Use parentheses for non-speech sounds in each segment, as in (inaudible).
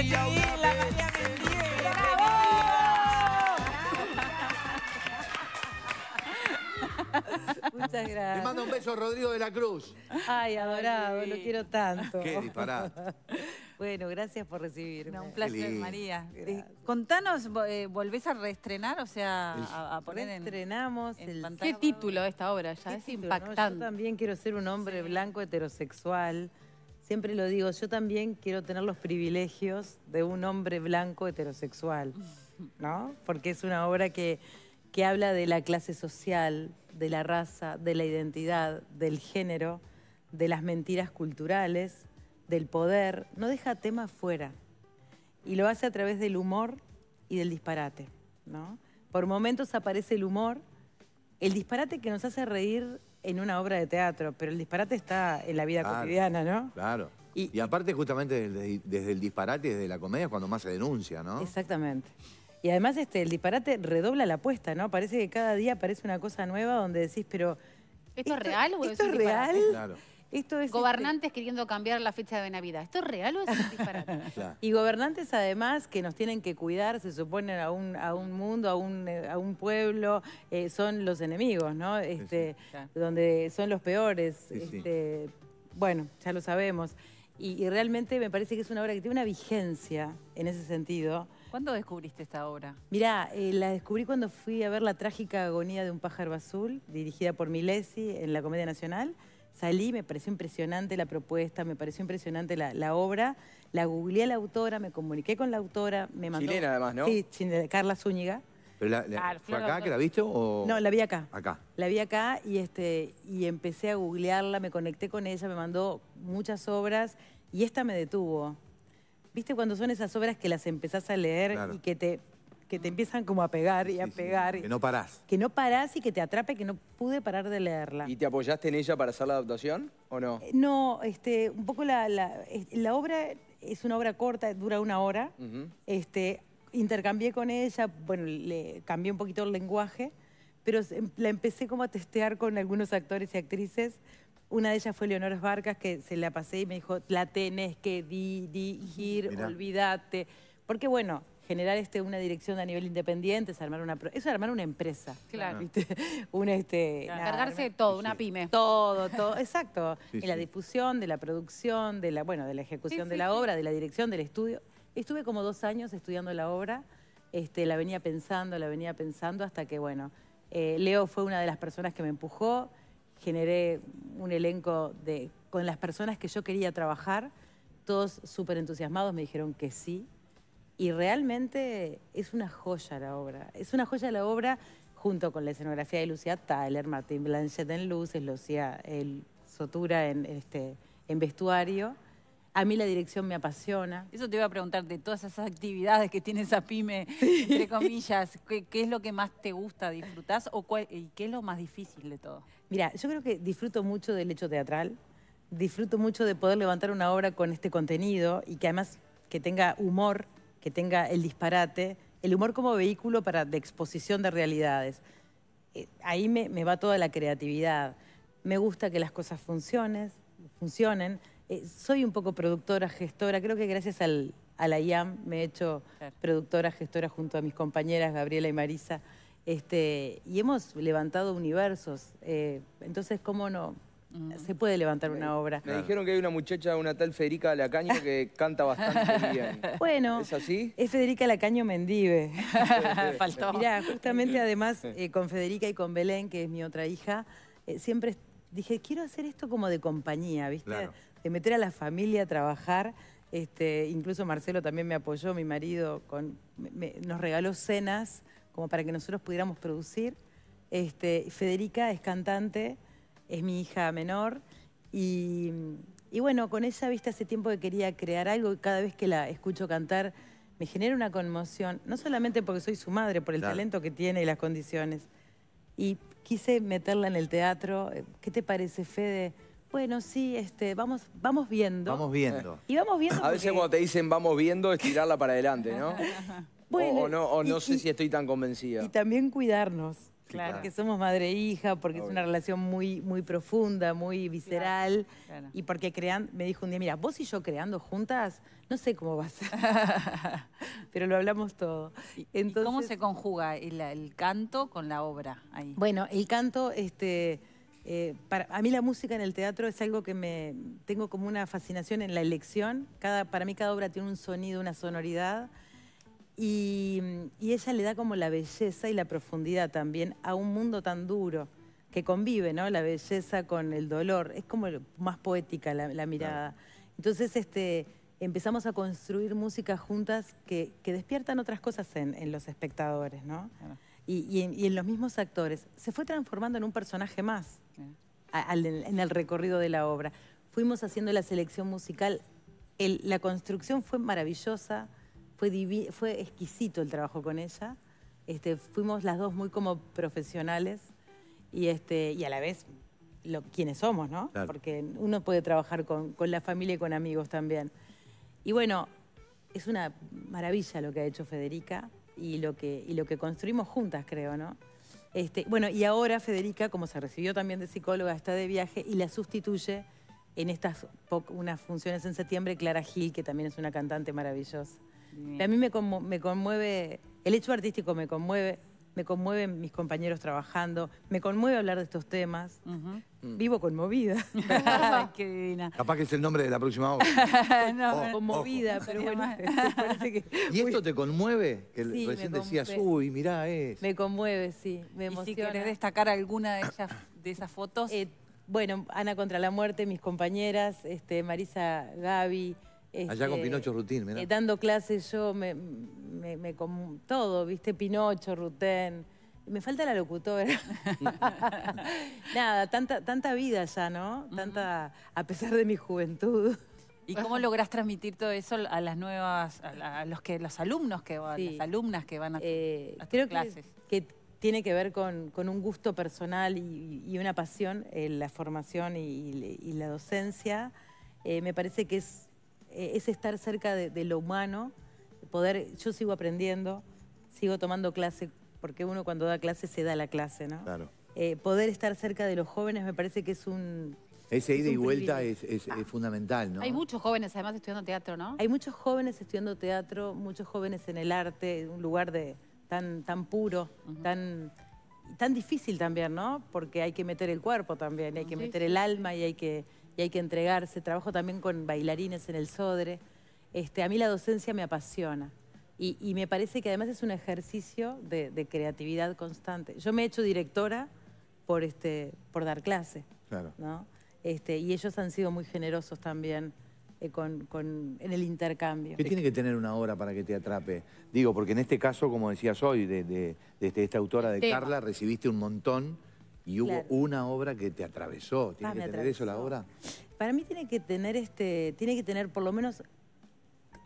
María Muchas gracias. Le mando un beso Rodrigo de la Cruz. Ay, adorado, lo quiero tanto. Qué disparate. (laughs) Bueno, gracias por recibirme. un placer, María. Eh, contanos, eh, ¿volvés a reestrenar? O sea, a, poner en, el ¿Qué título de esta obra? Ya es impactante. Yo también quiero ser un hombre blanco heterosexual siempre lo digo, yo también quiero tener los privilegios de un hombre blanco heterosexual, ¿no? Porque es una obra que, habla de la clase social, de la raza, de la identidad, del género, de las mentiras culturales, del poder, no deja tema fuera. Y lo hace a través del humor y del disparate, ¿no? Por momentos aparece el humor, el disparate que nos hace reír en una obra de teatro, pero el disparate está en la vida cotidiana, ¿no? Claro. Y, aparte justamente desde, el disparate, desde la comedia, es cuando más se denuncia, ¿no? Exactamente. Y además este, el disparate redobla la apuesta, ¿no? Parece que cada día aparece una cosa nueva donde decís, pero... ¿Esto, es real o es, ¿esto es real? Claro. Este gobernantes queriendo cambiar la fecha de Navidad. ¿Esto es real o es un disparate? (laughs) Y gobernantes además que nos tienen que cuidar, se suponen a un, mundo, a un, eh, pueblo, eh, son los enemigos, ¿no? Este, donde son los peores. Este, bueno, ya lo sabemos. Y, realmente me parece que es una obra que tiene una vigencia en ese sentido. ¿Cuándo descubriste esta obra? Mirá, eh, la descubrí cuando fui a ver La trágica agonía de un pájaro azul, dirigida por Milesi en la Comedia Nacional. Salí, me pareció impresionante la propuesta, me pareció impresionante la, obra. La googleé a la autora, me comuniqué con la autora, me mandó... Chilena además, ¿no? Sí, Carla Zúñiga. Ah, ¿Fue acá que la viste o...? No, la vi acá. Acá. La vi acá y, este, y empecé a googlearla, me conecté con ella, me mandó muchas obras y esta me detuvo. ¿Viste cuando son esas obras que las empezás a leer y que te que te empiezan como a pegar y a pegar. que no parás. Que no parás y que te atrape, que no pude parar de leerla. ¿Y te apoyaste en ella para hacer la adaptación o no? Eh, no, este, un poco la, la, obra es una obra corta, dura una hora. este, intercambié con ella, bueno, le cambié un poquito el lenguaje, pero em, la empecé como a testear con algunos actores y actrices. Una de ellas fue Leonor Vargas, que se la pasé y me dijo, la tenés que dirigir, olvídate. Porque bueno, generar este, una dirección a nivel independiente, es armar una, es armar una empresa. Claro. (laughs) Este, Cargarse de todo, una pyme. Todo, todo, (laughs) exacto. la difusión, de la producción, de la, bueno, de la ejecución de la obra, de la dirección, del estudio. Estuve como dos años estudiando la obra, este, la venía pensando, la venía pensando, hasta que, bueno, eh, Leo fue una de las personas que me empujó, generé un elenco de, con las personas que yo quería trabajar, todos súper entusiasmados, me dijeron que sí, y realmente es una joya la obra. Es una joya la obra junto con la escenografía de Lucía Tyler, Martín Blanchet en luces, Lucía el Sotura en, este, en vestuario. A mí la dirección me apasiona. Eso te iba a preguntar, de todas esas actividades que tiene esa pyme, (laughs) entre comillas, ¿qué, es lo que más te gusta? ¿Disfrutás o cuál, y qué es lo más difícil de todo? Mira, yo creo que disfruto mucho del hecho teatral, disfruto mucho de poder levantar una obra con este contenido y que además que tenga humor, que tenga el disparate, el humor como vehículo para, de exposición de realidades. Eh, ahí me, va toda la creatividad. Me gusta que las cosas funcionen. funcionen. Eh, soy un poco productora, gestora. Creo que gracias al, a la IAM me he hecho productora, gestora junto a mis compañeras Gabriela y Marisa. Este, y hemos levantado universos. Eh, entonces, ¿cómo no? se puede levantar una obra. Me dijeron que hay una muchacha, una tal Federica Lacaño, que (laughs) canta bastante bien. Bueno, ¿es así? Es Federica Lacaño Mendive. (laughs) Faltó. Mirá, justamente además eh, con Federica y con Belén, que es mi otra hija, eh, siempre dije, quiero hacer esto como de compañía, ¿viste? De meter a la familia a trabajar. Este, incluso Marcelo también me apoyó, mi marido, con, nos regaló cenas como para que nosotros pudiéramos producir. Este, Federica es cantante es mi hija menor. Y, bueno, con ella, viste, hace tiempo que quería crear algo y cada vez que la escucho cantar me genera una conmoción, no solamente porque soy su madre, por el talento que tiene y las condiciones. Y quise meterla en el teatro. ¿Qué te parece, Fede? Bueno, sí, este, vamos, vamos viendo. Vamos viendo. Y vamos viendo. A veces cuando te dicen vamos viendo es tirarla para adelante, ¿no? (laughs) o, no, sé si estoy tan convencida. Y también cuidarnos. Claro. Porque somos madre e hija, porque es una relación muy, muy profunda, muy visceral. Y porque crean, me dijo un día, mira, vos y yo creando juntas, no sé cómo va a ser. (laughs) Pero lo hablamos todo. Entonces, cómo se conjuga el, canto con la obra ahí? Bueno, el canto, este. Eh, para, a mí la música en el teatro es algo que me tengo como una fascinación en la elección. Cada, para mí cada obra tiene un sonido, una sonoridad. Y, ella le da como la belleza y la profundidad también a un mundo tan duro que convive, ¿no? La belleza con el dolor. Es como más poética la, mirada. Entonces, este, empezamos a construir música juntas que, despiertan otras cosas en, los espectadores, ¿no? Y, en, los mismos actores. Se fue transformando en un personaje más en el recorrido de la obra. Fuimos haciendo la selección musical. la construcción fue maravillosa fue, exquisito el trabajo con ella. Este, fuimos las dos muy como profesionales y, este, y a la vez lo, quienes somos, ¿no? Porque uno puede trabajar con, la familia y con amigos también. Y bueno, es una maravilla lo que ha hecho Federica y lo que, y lo que construimos juntas, creo, ¿no? Este, bueno, y ahora Federica, como se recibió también de psicóloga, está de viaje y la sustituye en estas unas funciones en septiembre Clara Gil, que también es una cantante maravillosa. A mí me, conmueve, el hecho artístico me conmueve, me conmueven mis compañeros trabajando, me conmueve hablar de estos temas. Mm. Vivo conmovida. (laughs) Capaz que es el nombre de la próxima obra. (laughs) no, oh, conmovida, pero bueno. (laughs) Este, ¿Y esto te conmueve? Que recién decías, uy, mirá, es. Me conmueve, sí, me emociona. querés destacar alguna de, de esas fotos? Eh, bueno, Ana contra la muerte, mis compañeras, este, Marisa Gaby, Allá con este, Pinocho Rutín, eh, dando clases yo, me, me, todo, ¿viste? Pinocho, Rutén. Me falta la locutora. (laughs) Nada, tanta, tanta vida ya, ¿no? Tanta, a pesar de mi juventud. ¿Y cómo lográs transmitir todo eso a las nuevas, a, los que los alumnos que van, las alumnas que van a, eh, clases? Que, tiene que ver con, un gusto personal y, una pasión, en eh, la formación y la docencia. Eh, me parece que es eh, es estar cerca de, lo humano, poder, yo sigo aprendiendo, sigo tomando clase, porque uno cuando da clase se da la clase, ¿no? Claro. Eh, poder estar cerca de los jóvenes me parece que es un... Ese ida y vuelta es, fundamental, ¿no? Hay muchos jóvenes además estudiando teatro, ¿no? Hay muchos jóvenes estudiando teatro, muchos jóvenes en el arte, un lugar de, tan, tan puro, tan, tan difícil también, ¿no? Porque hay que meter el cuerpo también, hay que meter el alma y hay que hay que entregarse. Trabajo también con bailarines en el Sodre. Este, a mí la docencia me apasiona. Y, me parece que además es un ejercicio de, creatividad constante. Yo me he hecho directora por, este, por dar clase. Claro. ¿no? Este, y ellos han sido muy generosos también eh, en el intercambio. ¿Qué tiene que tener una hora para que te atrape? Digo, porque en este caso, como decías hoy, de, este, esta autora de este, Carla, recibiste un montón y hubo una obra que te atravesó. ¿Tiene ah, que tener eso la obra? Para mí tiene que tener este, tiene que tener por lo menos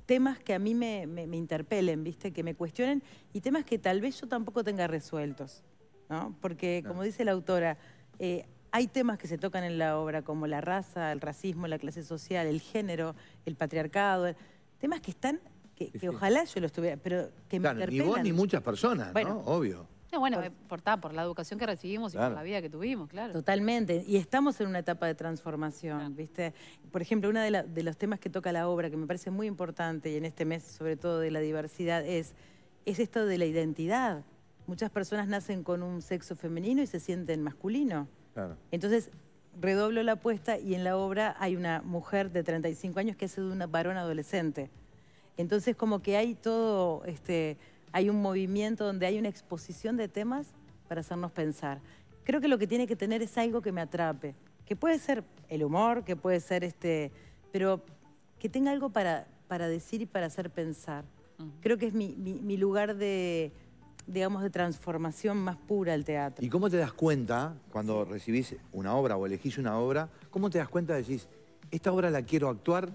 temas que a mí me, me, interpelen, ¿viste? Que me cuestionen y temas que tal vez yo tampoco tenga resueltos, ¿no? Porque, como dice la autora, eh, hay temas que se tocan en la obra como la raza, el racismo, la clase social, el género, el patriarcado, temas que están, que, ojalá yo los tuviera, pero que me interpelen. Ni vos ni muchas personas, ¿no? Obvio bueno, por, eh, por la educación que recibimos y por la vida que tuvimos, claro. Totalmente. Y estamos en una etapa de transformación, ¿viste? Por ejemplo, uno de, los temas que toca la obra, que me parece muy importante, y en este mes sobre todo de la diversidad, es, es esto de la identidad. Muchas personas nacen con un sexo femenino y se sienten masculino. Entonces, redoblo la apuesta y en la obra hay una mujer de 35 años que hace de una varón adolescente. Entonces, como que hay todo... este hay un movimiento donde hay una exposición de temas para hacernos pensar. Creo que lo que tiene que tener es algo que me atrape, que puede ser el humor, que puede ser este, pero que tenga algo para, para decir y para hacer pensar. Creo que es mi, lugar de, digamos, de transformación más pura el teatro. ¿Y cómo te das cuenta, cuando recibís una obra o elegís una obra, cómo te das cuenta de decís, esta obra la quiero actuar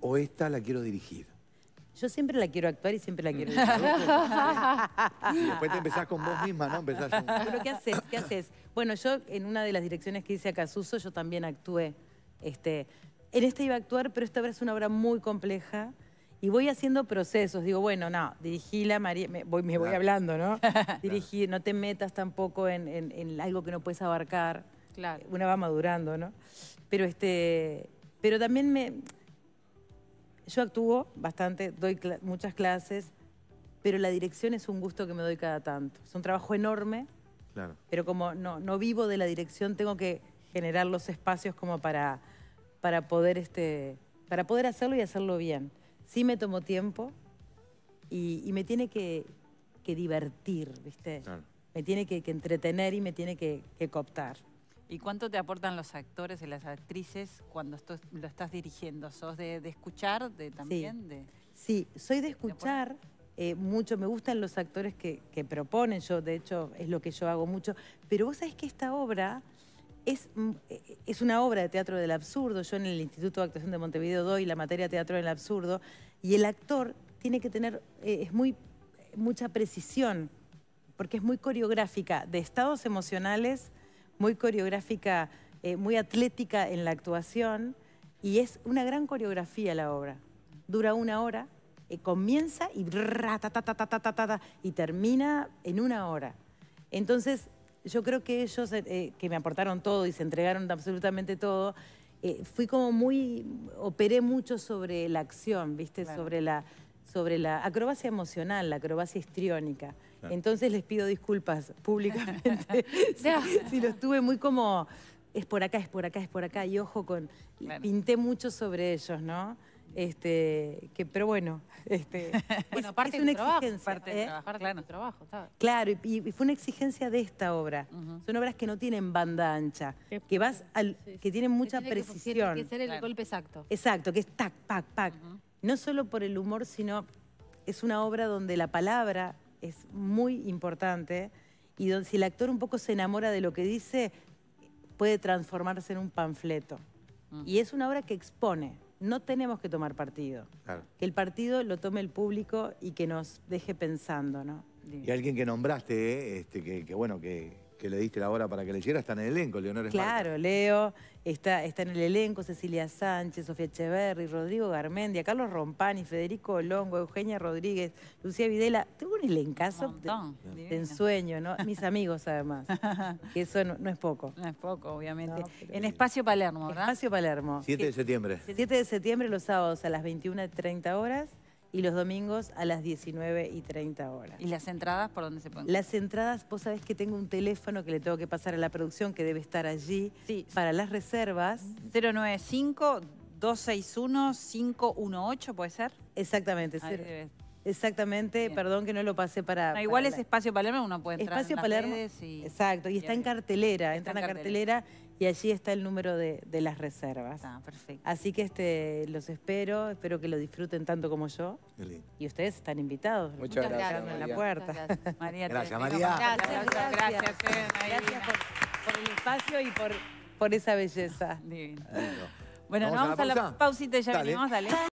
o esta la quiero dirigir? Yo siempre la quiero actuar y siempre la quiero después te empezás con vos misma, ¿no? Pero ¿qué haces? ¿Qué haces? Bueno, yo en una de las direcciones que hice a Casuso, yo también actué. Este, en esta iba a actuar, pero esta obra es una obra muy compleja. Y voy haciendo procesos. Digo, bueno, no, la María. Me voy, me voy hablando, ¿no? Dirigir, no te metas tampoco en, en algo que no puedes abarcar. Claro. Una va madurando, ¿no? Pero este. Pero también me yo actúo bastante, doy muchas clases, pero la dirección es un gusto que me doy cada tanto. Es un trabajo enorme, claro. pero como no, vivo de la dirección, tengo que generar los espacios como para, para, poder, este, para poder hacerlo y hacerlo bien. Sí me tomo tiempo y, me tiene que, divertir, ¿viste? Me tiene que, entretener y me tiene que, que cooptar. ¿Y cuánto te aportan los actores y las actrices cuando lo estás dirigiendo? ¿Sos de, escuchar también? Sí. soy de escuchar. Eh, mucho, me gustan los actores que, proponen, yo de hecho es lo que yo hago mucho, pero vos sabés que esta obra es, mm, eh, es una obra de teatro del absurdo, yo en el Instituto de Actuación de Montevideo doy la materia teatro del absurdo, y el actor tiene que tener, eh, es muy, mucha precisión, porque es muy coreográfica, de estados emocionales muy coreográfica, eh, muy atlética en la actuación y es una gran coreografía la obra. Dura una hora, eh, comienza y, y termina en una hora. Entonces, yo creo que ellos, eh, que me aportaron todo y se entregaron absolutamente todo, fui como muy, operé mucho sobre la acción, ¿viste? Sobre la sobre la acrobacia emocional, la acrobacia histriónica. Entonces les pido disculpas (laughs) públicamente si, (laughs) si lo estuve muy como es por acá, es por acá, es por acá, y ojo con... Pinté mucho sobre ellos, ¿no? Este, que, pero bueno, este, (laughs) bueno, parte es una trabajo, exigencia. Parte de ¿eh? trabajar, claro, trabajo, Claro, y, fue una exigencia de esta obra. Son obras que no tienen banda ancha, que vas al, que tienen mucha que precisión. Que, ser el golpe exacto. Exacto, que es tac, pac, pac no solo por el humor, sino es una obra donde la palabra es muy importante y donde si el actor un poco se enamora de lo que dice, puede transformarse en un panfleto. Mm. Y es una obra que expone, no tenemos que tomar partido. Que el partido lo tome el público y que nos deje pensando, Y alguien que nombraste, este, que bueno, que, que le diste la hora para que leyera, está en el elenco, Leonor Claro, Leo, está, está en el elenco Cecilia Sánchez, Sofía Echeverri, Rodrigo Garmendia, Carlos Rompani, Federico Longo, Eugenia Rodríguez, Lucía Videla. Tengo un elencazo de, ensueño, ¿no? Mis amigos, además. (laughs) eso no, es poco. No es poco, obviamente. en Espacio Palermo, ¿verdad? Espacio Palermo. 7 de septiembre. 7 de septiembre, los sábados a las 21.30 horas y los domingos a las 19 y 30 horas. ¿Y las entradas por dónde se pueden? Las entradas, vos sabés que tengo un teléfono que le tengo que pasar a la producción que debe estar allí sí. para las reservas. 095 261 518, ¿puede ser? Exactamente, sí Exactamente, perdón que no lo pasé para... igual es Espacio Palermo, uno puede entrar Espacio en Palermo, sí Exacto, y, está, en cartelera, está en la cartelera y allí está el número de, las reservas. Ah, perfecto. Así que este, los espero, espero que lo disfruten tanto como yo. Y ustedes están invitados. Muchas, gracias, gracias. En la puerta. Gracias. (laughs) María, gracias, María. Gracias, gracias. Gracias, eh, por, el espacio y por, esa belleza. Divina. Bueno, nos vamos a la, pausita y ya Dale. venimos. Dale.